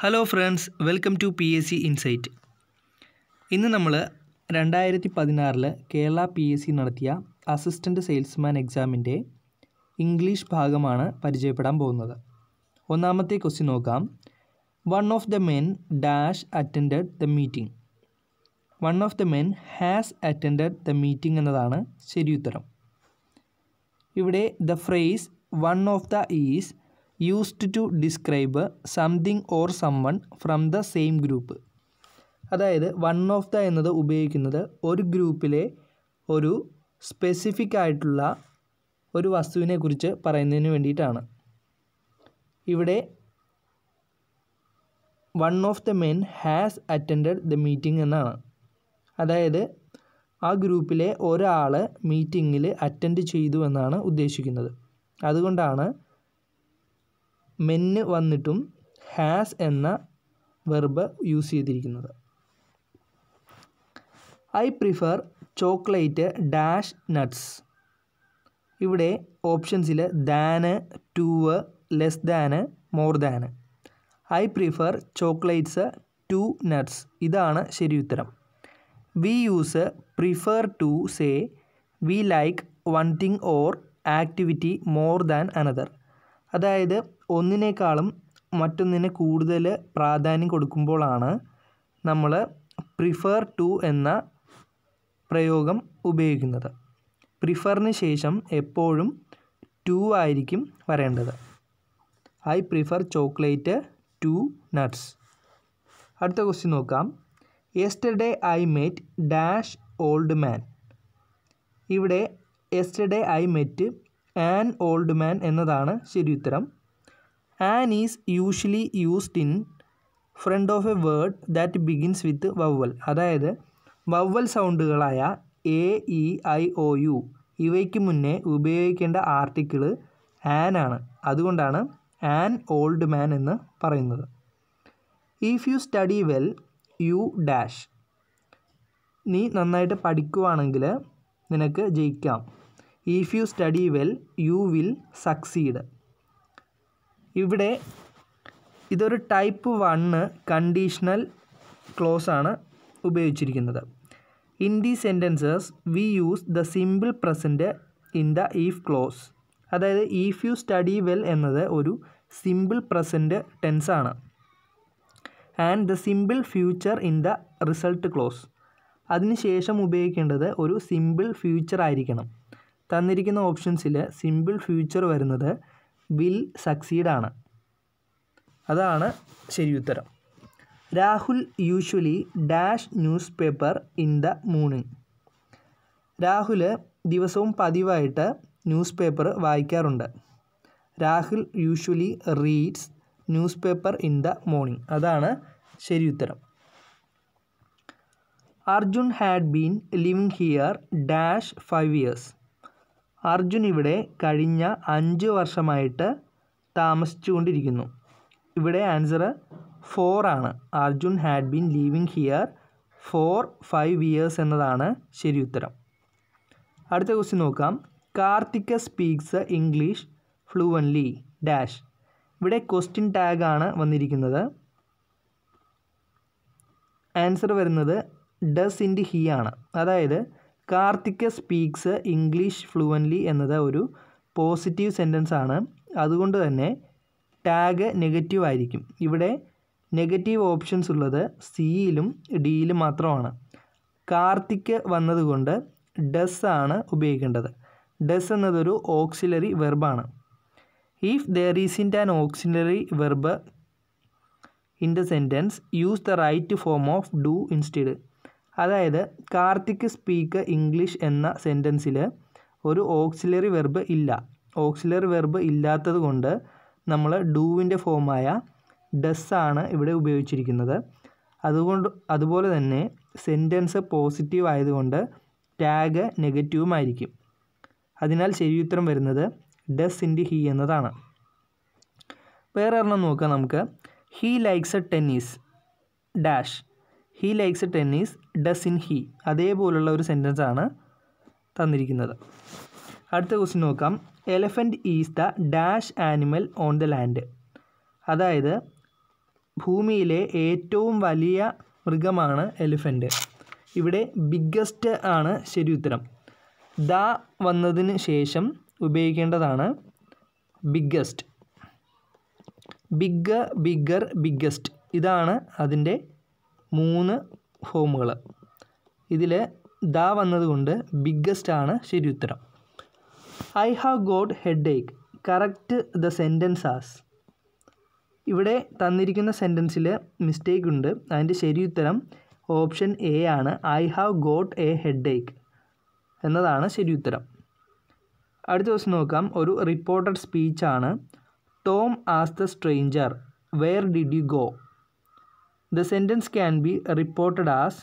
hello friends welcome to P S C insight ഇന്ന് നമ്മൾ രണ്ടായിരത്തി പതിനാറിൽ കേരള പി എസ് സി നടത്തിയ അസിസ്റ്റൻ്റ് സെയിൽസ്മാൻ എക്സാമിൻ്റെ ഇംഗ്ലീഷ് ഭാഗമാണ് പരിചയപ്പെടാൻ പോകുന്നത് ഒന്നാമത്തെ ക്വസ്റ്റ്യൻ നോക്കാം one of the men dash attend the meeting one of the men has attend the meeting എന്നതാണ് ശരിയുത്തരം ഇവിടെ the phrase one of the is used to describe something or someone from the same group അതായത് one of the എന്നത് ഉപയോഗിക്കുന്നത് ഒരു ഗ്രൂപ്പിലെ ഒരു specific ആയിട്ടുള്ള ഒരു വസ്തുവിനെ കുറിച്ച് പറയുന്നതിന് വേണ്ടിയിട്ടാണ് ഇവിടെ one of the men has attend the meeting എന്നാണ് അതായത് ആ ഗ്രൂപ്പിലെ ഒരാൾ മീറ്റിങ്ങിൽ അറ്റൻഡ് ചെയ്തു എന്നാണ് ഉദ്ദേശിക്കുന്നത് അതുകൊണ്ടാണ് മെന്ന് വന്നിട്ടും ഹാസ് എന്ന വെർബ് യൂസ് ചെയ്തിരിക്കുന്നത് I prefer chocolate dash nuts ഇവിടെ ഓപ്ഷൻസിൽ than to less than more than I prefer chocolates to nuts ഇതാണ് ശരി ഉത്തരം we use prefer to say we like one thing or activity more than another അതായത് ഒന്നിനേക്കാളും മറ്റൊന്നിന് കൂടുതൽ പ്രാധാന്യം കൊടുക്കുമ്പോഴാണ് നമ്മൾ പ്രിഫർ ടു എന്ന പ്രയോഗം ഉപയോഗിക്കുന്നത് പ്രിഫറിന് ശേഷം എപ്പോഴും ടു ആയിരിക്കും വരേണ്ടത് I prefer chocolate to nuts അടുത്ത ക്വസ്റ്റ്യൻ നോക്കാം yesterday I met dash old man ഇവിടെ yesterday I met an old man എന്നതാണ് ശരി ഉത്തരം an is usually used in front of a word that begins with vowel അതായത് vowel സൗണ്ടുകളായ A E I O U ഇവയ്ക്ക് മുന്നേ ഉപയോഗിക്കേണ്ട article an ആണ് അതുകൊണ്ടാണ് ആൻ ഓൾഡ് മാൻ എന്ന് പറയുന്നത് if you study well you dash നീ നന്നായിട്ട് പഠിക്കുവാണെങ്കിൽ നിനക്ക് ജയിക്കാം if you study well you will succeed ഇവിടെ ഇതൊരു ടൈപ്പ് വണ്ണ് കണ്ടീഷണൽ ക്ലോസ് ആണ് ഉപയോഗിച്ചിരിക്കുന്നത് in the sentences we use the simple present in the if clause അതായത് ഇഫ് യു സ്റ്റഡി വെൽ എന്നത് ഒരു സിമ്പിൾ പ്രസൻറ്റ് ടെൻസാണ് and the simple future in the result clause അതിനുശേഷം ഉപയോഗിക്കേണ്ടത് ഒരു സിമ്പിൾ ഫ്യൂച്ചർ ആയിരിക്കണം തന്നിരിക്കുന്ന ഓപ്ഷൻസിൽ സിമ്പിൾ ഫ്യൂച്ചർ വരുന്നത് വിൽ സക്സീഡ് ആണ് അതാണ് ശരി ഉത്തരം Rahul usually dash newspaper in the morning Rahul ദിവസവും പതിവായിട്ട് ന്യൂസ് പേപ്പർ വായിക്കാറുണ്ട് Rahul usually reads newspaper in the morning അതാണ് ശരി ഉത്തരം Arjun had been living here dash five years Arjun ഇവിടെ കഴിഞ്ഞ അഞ്ച് വർഷമായിട്ട് താമസിച്ചു കൊണ്ടിരിക്കുന്നു ഇവിടെ ആൻസർ ഫോർ ആണ് Arjun had been living here for five years എന്നതാണ് ശരി ഉത്തരം അടുത്ത ക്വസ്റ്റ്യൻ നോക്കാം Karthika speaks English fluently dash ഇവിടെ ക്വസ്റ്റ്യൻ ടാഗാണ് വന്നിരിക്കുന്നത് ആൻസർ വരുന്നത് ഡസ് ഇൻഡ് ഹി ആണ് അതായത് കാർത്തിക്ക സ്പീക്സ് ഇംഗ്ലീഷ് ഫ്ലുവൻ്റ്ലി എന്നത് ഒരു പോസിറ്റീവ് സെൻറ്റൻസ് ആണ് അതുകൊണ്ട് തന്നെ ടാഗ് നെഗറ്റീവ് ആയിരിക്കും ഇവിടെ നെഗറ്റീവ് ഓപ്ഷൻസ് ഉള്ളത് സിയിലും ഡിയിലും മാത്രമാണ് കാർത്തിക് വന്നതുകൊണ്ട് ഡസ് ആണ് ഉപയോഗിക്കേണ്ടത് ഡസ് എന്നതൊരു ഓക്സിലറി വെർബാണ് ഇഫ് ദർ ഇൻ an auxiliary verb in the sentence use the right form of do instead അതായത് കാർത്തിക് സ്പീക്ക് ഇംഗ്ലീഷ് എന്ന സെൻറ്റൻസിൽ ഒരു ഓക്സിലറി വെർബ് ഇല്ല ഓക്സിലറി വെർബ് ഇല്ലാത്തത് കൊണ്ട് നമ്മൾ ഡൂവിൻ്റെ ഫോമായ ഡസ് ആണ് ഇവിടെ ഉപയോഗിച്ചിരിക്കുന്നത് അതുകൊണ്ട് അതുപോലെ തന്നെ സെൻറ്റൻസ് പോസിറ്റീവ് ആയതുകൊണ്ട് ടാഗ് നെഗറ്റീവുമായിരിക്കും അതിനാൽ ശരിയുത്തരം വരുന്നത് ഡസ് ഇൻഡി ഹി എന്നതാണ് വേറെ ഒരെണ്ണം നോക്കാം നമുക്ക് he likes a tennis dash he likes tennis doesn't he അതേപോലുള്ള ഒരു സെൻറ്റൻസ് ആണ് തന്നിരിക്കുന്നത് അടുത്ത ക്വസ്റ്റ്യൻ നോക്കാം elephant is the dash animal on the land അതായത് ഭൂമിയിലെ ഏറ്റവും വലിയ മൃഗമാണ് എലിഫൻറ്റ് ഇവിടെ ബിഗ്ഗസ്റ്റ് ആണ് ശരി ഉത്തരം ദ വന്നതിന് ശേഷം ഉപയോഗിക്കേണ്ടതാണ് ബിഗ്ഗസ്റ്റ് ബിഗ് ബിഗ്ഗർ ബിഗ്ഗസ്റ്റ് ഇതാണ് അതിൻ്റെ മൂന്ന് ഫോമുകൾ ഇതിൽ ദ വന്നതുകൊണ്ട് ബിഗ്ഗസ്റ്റ് ആണ് ശരി ഉത്തരം I have God head Ek correct the sentence as ഇവിടെ തന്നിരിക്കുന്ന സെൻറ്റൻസിൽ മിസ്റ്റേക്ക് ഉണ്ട് അതിൻ്റെ ശരി ഉത്തരം ഓപ്ഷൻ എ ആണ് I have got A head ഏക്ക് എന്നതാണ് ശരി ഉത്തരം അടുത്ത ദിവസം നോക്കാം ഒരു reported സ്പീച്ചാണ് Tom as the stranger wear did you go the sentence can be reported as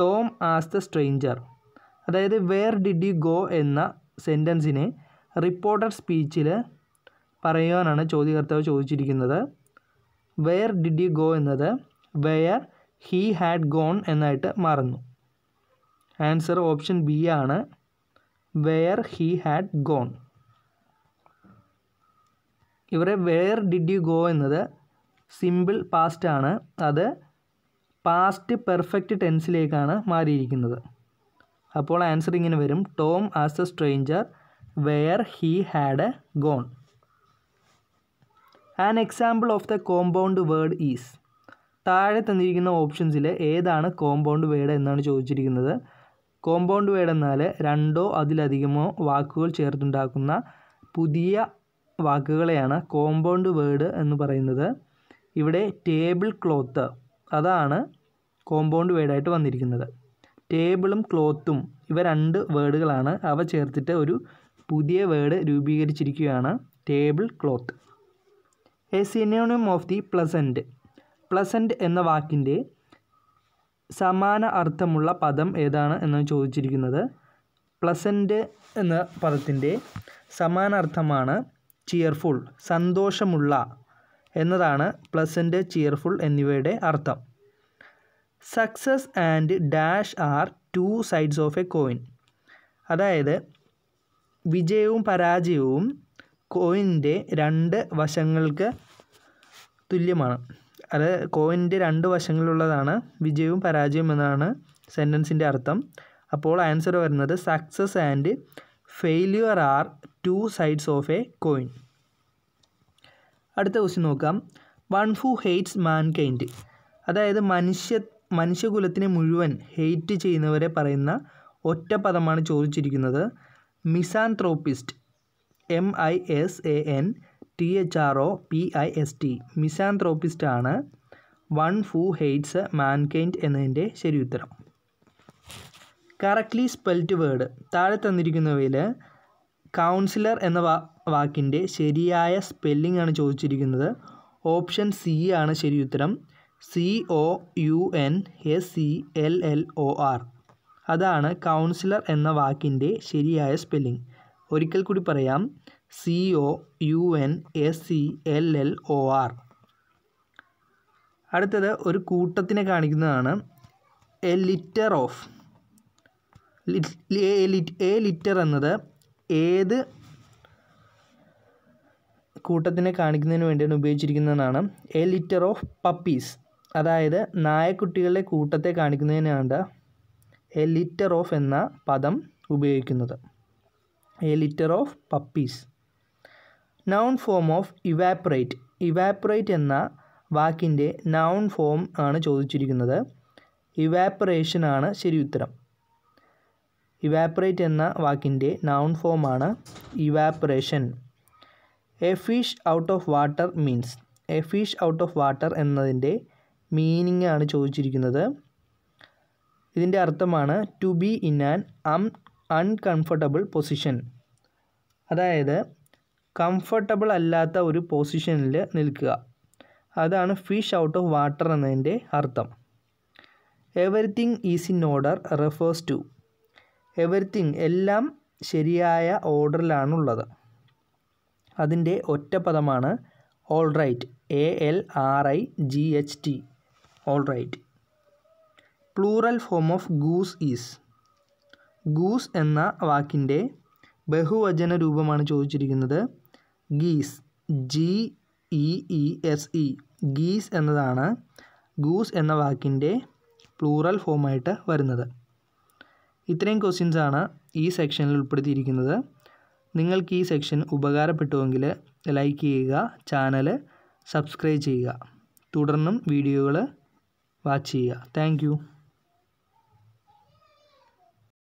Tom as the stranger അതായത് വെയർ ഡിഡ് യു ഗോ എന്ന സെൻറ്റൻസിനെ റിപ്പോർട്ടഡ് സ്പീച്ചിൽ പറയുവാനാണ് ചോദ്യകർത്താവ് ചോദിച്ചിരിക്കുന്നത് വെയർ ഡിഡ് യു ഗോ എന്നത് വെയർ ഹീ ഹാഡ് ഗോൺ എന്നായിട്ട് മാറുന്നു answer option B ആണ് where he had gone ഇവിടെ where did you go എന്നത് simple past ആണ് അത് പാസ്റ്റ് പെർഫെക്റ്റ് ടെൻസിലേക്കാണ് മാറിയിരിക്കുന്നത് അപ്പോൾ ആൻസർ ഇങ്ങനെ വരും ടോം ആസ് a stranger where he had a gone an example of the compound word is താഴെ തന്നിരിക്കുന്ന ഓപ്ഷൻസിൽ ഏതാണ് കോമ്പൗണ്ട് വേർഡ് എന്നാണ് ചോദിച്ചിരിക്കുന്നത് കോമ്പൗണ്ട് വേർഡ് എന്നാൽ രണ്ടോ അതിലധികമോ വാക്കുകൾ ചേർത്തുണ്ടാക്കുന്ന പുതിയ വാക്കുകളെയാണ് കോമ്പൗണ്ട് വേർഡ് എന്ന് പറയുന്നത് ഇവിടെ ടേബിൾ ക്ലോത്ത് അതാണ് കോമ്പൗണ്ട് വേർഡായിട്ട് വന്നിരിക്കുന്നത് ടേബിളും ക്ലോത്തും ഇവ രണ്ട് വേർഡുകളാണ് അവ ചേർത്തിട്ട് ഒരു പുതിയ വേർഡ് രൂപീകരിച്ചിരിക്കുകയാണ് tablecloth a synonym of the pleasant pleasant എന്ന വാക്കിൻ്റെ സമാന അർത്ഥമുള്ള പദം ഏതാണ് എന്ന് ചോദിച്ചിരിക്കുന്നത് പ്ലസൻറ്റ് എന്ന പദത്തിൻ്റെ സമാനാർത്ഥമാണ് ചിയർഫുൾ സന്തോഷമുള്ള എന്നതാണ് പ്ലസൻ്റ് ചിയർഫുൾ എന്നിവയുടെ അർത്ഥം success and dash are two sides of a coin അതായത് വിജയവും പരാജയവും കോയിൻ്റെ രണ്ട് വശങ്ങൾക്ക് തുല്യമാണ് അത് കോയിൻ്റെ രണ്ട് വശങ്ങളിലുള്ളതാണ് വിജയവും പരാജയവും എന്നാണ് സെൻറ്റൻസിൻ്റെ അർത്ഥം അപ്പോൾ ആൻസർ വരുന്നത് success and failure are two sides of a coin അടുത്ത ക്വസ്റ്റ്യൻ നോക്കാം വൺ ഹു ഹെയ്റ്റ്സ് കൈൻഡ് അതായത് മനുഷ്യ മനുഷ്യകുലത്തിനെ മുഴുവൻ ഹെയ്റ്റ് ചെയ്യുന്നവരെ പറയുന്ന ഒറ്റ പദമാണ് ചോദിച്ചിരിക്കുന്നത് misanthropist M I S A N T H R O P I S T misanthropist ആണ് വൺ ഫു ഹെയ്റ്റ്സ് മാൻകൈൻഡ് എന്നതിൻ്റെ ശരി ഉത്തരം കറക്റ്റ്ലി സ്പെൽറ്റ് വേർഡ് താഴെ തന്നിരിക്കുന്നവയിൽ കൗൺസിലർ എന്ന വാക്കിൻ്റെ ശരിയായ സ്പെല്ലിംഗ് ആണ് ചോദിച്ചിരിക്കുന്നത് ഓപ്ഷൻ സി ആണ് ശരി ഉത്തരം C O U N S C L L O R അതാണ് കൗൺസിലർ എന്ന വാക്കിൻ്റെ ശരിയായ സ്പെല്ലിംഗ് ഒരിക്കൽ കൂടി പറയാം C O U N S C L L O R അടുത്തത് ഒരു കൂട്ടത്തിനെ കാണിക്കുന്നതാണ് a litter of a litter എന്നത് ഏത് കൂട്ടത്തിനെ കാണിക്കുന്നതിന് വേണ്ടിയാണ് ഉപയോഗിച്ചിരിക്കുന്നതെന്നാണ് എ ലിറ്റർ ഓഫ് പപ്പീസ് അതായത് നായക്കുട്ടികളുടെ കൂട്ടത്തെ കാണിക്കുന്നതിനാണ് എ ലിറ്റർ ഓഫ് എന്ന പദം ഉപയോഗിക്കുന്നത് a litter of puppies noun form of evaporate evaporate എന്ന വാക്കിൻ്റെ നൗൺ ഫോം ആണ് ചോദിച്ചിരിക്കുന്നത് ഇവാപ്പറേഷൻ ആണ് ശരി ഉത്തരം ഇവാപ്പറേറ്റ് എന്ന വാക്കിൻ്റെ നൗൺ ഫോമാണ് evaporation a fish out of water means a fish out of water എന്നതിൻ്റെ മീനിങ് ആണ് ചോദിച്ചിരിക്കുന്നത് ഇതിൻ്റെ അർത്ഥമാണ് to be in an un uncomfortable position അതായത് കംഫർട്ടബിൾ അല്ലാത്ത ഒരു പൊസിഷനിൽ നിൽക്കുക അതാണ് ഫിഷ് ഔട്ട് ഓഫ് വാട്ടർ എന്നതിൻ്റെ അർത്ഥം everything is in order refers to everything എല്ലാം ശരിയായ ഓർഡറിലാണുള്ളത് അതിൻ്റെ ഒറ്റ പദമാണ് all right A L R I G H T all right plural form of goose is goose എന്ന വാക്കിൻ്റെ ബഹുവചന രൂപമാണ് ചോദിച്ചിരിക്കുന്നത് geese G E E S E geese എന്നതാണ് ഗൂസ് എന്ന വാക്കിൻ്റെ പ്ലൂറൽ ഫോമായിട്ട് വരുന്നത് ഇത്രയും ക്വസ്റ്റ്യൻസാണ് ഈ സെക്ഷനിൽ ഉൾപ്പെടുത്തിയിരിക്കുന്നത് നിങ്ങൾക്ക് ഈ സെക്ഷൻ ഉപകാരപ്പെട്ടുവെങ്കിൽ ലൈക്ക് ചെയ്യുക ചാനൽ സബ്സ്ക്രൈബ് ചെയ്യുക തുടർന്നും വീഡിയോകൾ വാച്ച് ചെയ്യുക താങ്ക്